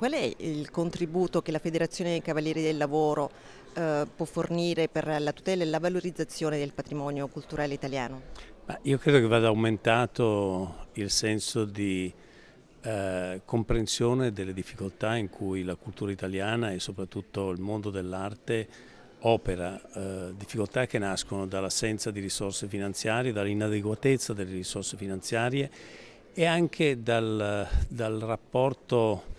Qual è il contributo che la Federazione dei Cavalieri del Lavoro eh, può fornire per la tutela e la valorizzazione del patrimonio culturale italiano? Ma io credo che vada aumentato il senso di eh, comprensione delle difficoltà in cui la cultura italiana e soprattutto il mondo dell'arte opera, eh, difficoltà che nascono dall'assenza di risorse finanziarie, dall'inadeguatezza delle risorse finanziarie e anche dal, dal rapporto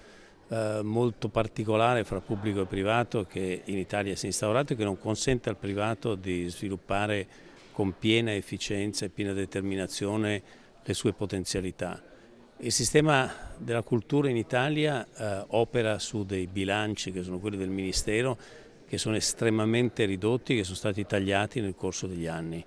eh, molto particolare fra pubblico e privato che in Italia si è instaurato e che non consente al privato di sviluppare con piena efficienza e piena determinazione le sue potenzialità. Il sistema della cultura in Italia eh, opera su dei bilanci che sono quelli del Ministero che sono estremamente ridotti, che sono stati tagliati nel corso degli anni.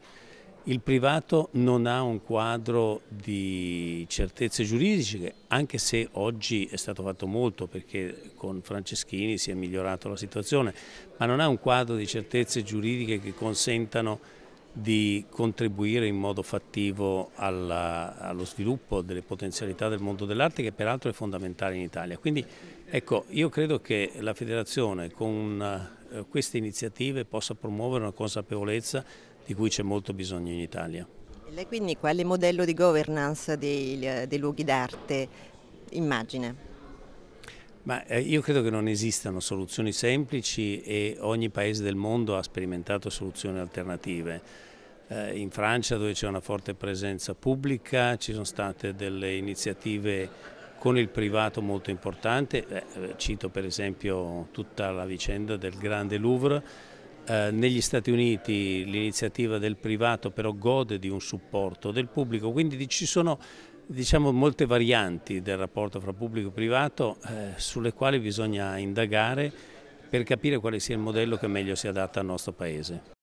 Il privato non ha un quadro di certezze giuridiche, anche se oggi è stato fatto molto perché con Franceschini si è migliorata la situazione, ma non ha un quadro di certezze giuridiche che consentano di contribuire in modo fattivo alla, allo sviluppo delle potenzialità del mondo dell'arte che peraltro è fondamentale in Italia. Quindi ecco, io credo che la federazione con eh, queste iniziative possa promuovere una consapevolezza di cui c'è molto bisogno in Italia. E Lei quindi quale modello di governance dei, eh, dei luoghi d'arte immagina? Ma eh, io credo che non esistano soluzioni semplici e ogni paese del mondo ha sperimentato soluzioni alternative. In Francia dove c'è una forte presenza pubblica ci sono state delle iniziative con il privato molto importante, eh, eh, cito per esempio tutta la vicenda del Grande Louvre, eh, negli Stati Uniti l'iniziativa del privato però gode di un supporto del pubblico, quindi ci sono diciamo, molte varianti del rapporto fra pubblico e privato eh, sulle quali bisogna indagare per capire quale sia il modello che meglio si adatta al nostro Paese.